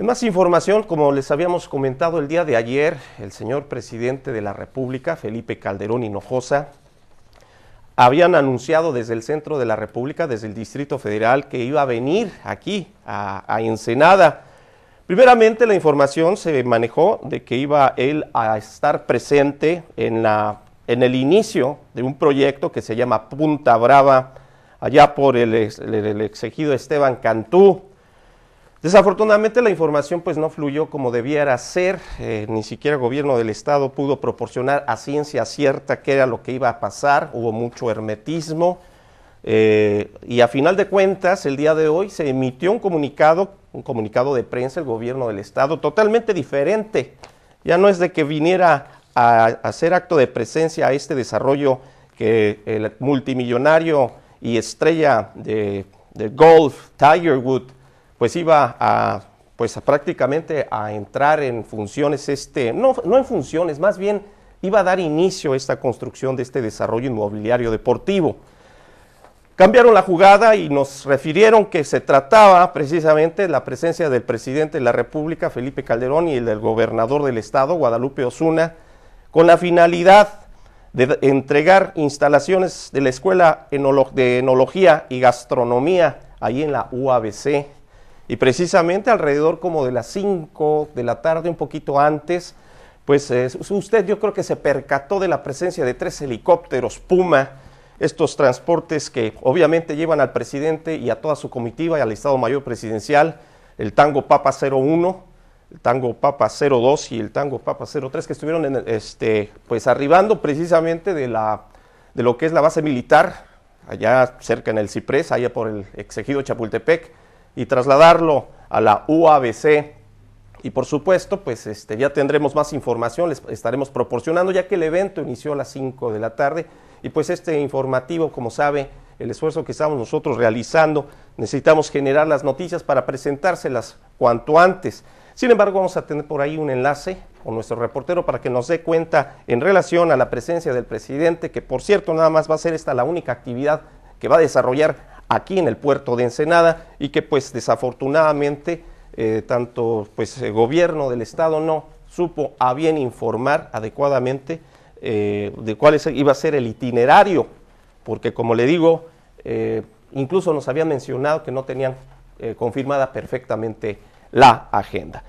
En más información, como les habíamos comentado el día de ayer, el señor presidente de la República, Felipe Calderón Hinojosa, habían anunciado desde el centro de la República, desde el Distrito Federal, que iba a venir aquí a, Ensenada. Primeramente, la información se manejó de que iba él a estar presente en, la, en el inicio de un proyecto que se llama Punta Brava, allá por el, el exigido Esteban Cantú. Desafortunadamente la información pues no fluyó como debiera ser, eh, ni siquiera el gobierno del estado pudo proporcionar a ciencia cierta qué era lo que iba a pasar, hubo mucho hermetismo eh, y a final de cuentas el día de hoy se emitió un comunicado, un comunicado de prensa el gobierno del estado totalmente diferente, ya no es de que viniera a, hacer acto de presencia a este desarrollo que el multimillonario y estrella de, de golf Tiger Woods pues iba a pues prácticamente a entrar en funciones este, no, no en funciones, más bien iba a dar inicio a esta construcción de este desarrollo inmobiliario deportivo. Cambiaron la jugada y nos refirieron que se trataba precisamente la presencia del presidente de la República, Felipe Calderón, y el del gobernador del estado, Guadalupe Osuna, con la finalidad de entregar instalaciones de la Escuela de Enología y Gastronomía, ahí en la UABC, y precisamente alrededor como de las 5 de la tarde, un poquito antes, pues eh, usted yo creo que se percató de la presencia de tres helicópteros Puma, estos transportes que obviamente llevan al presidente y a toda su comitiva y al Estado Mayor Presidencial, el Tango Papa 01, el Tango Papa 02 y el Tango Papa 03 que estuvieron en, este, pues arribando precisamente de, la, de lo que es la base militar, allá cerca en el Ciprés, allá por el exegido Chapultepec, y trasladarlo a la UABC. Y por supuesto, pues este, ya tendremos más información, les estaremos proporcionando, ya que el evento inició a las 5 de la tarde. Y pues este informativo, como sabe, el esfuerzo que estamos nosotros realizando, necesitamos generar las noticias para presentárselas cuanto antes. Sin embargo, vamos a tener por ahí un enlace con nuestro reportero para que nos dé cuenta en relación a la presencia del presidente, que por cierto nada más va a ser esta la única actividad que va a desarrollar aquí en el puerto de Ensenada y que pues desafortunadamente eh, tanto pues el gobierno del estado no supo a bien informar adecuadamente eh, de cuál iba a ser el itinerario, porque como le digo, eh, incluso nos habían mencionado que no tenían confirmada perfectamente la agenda.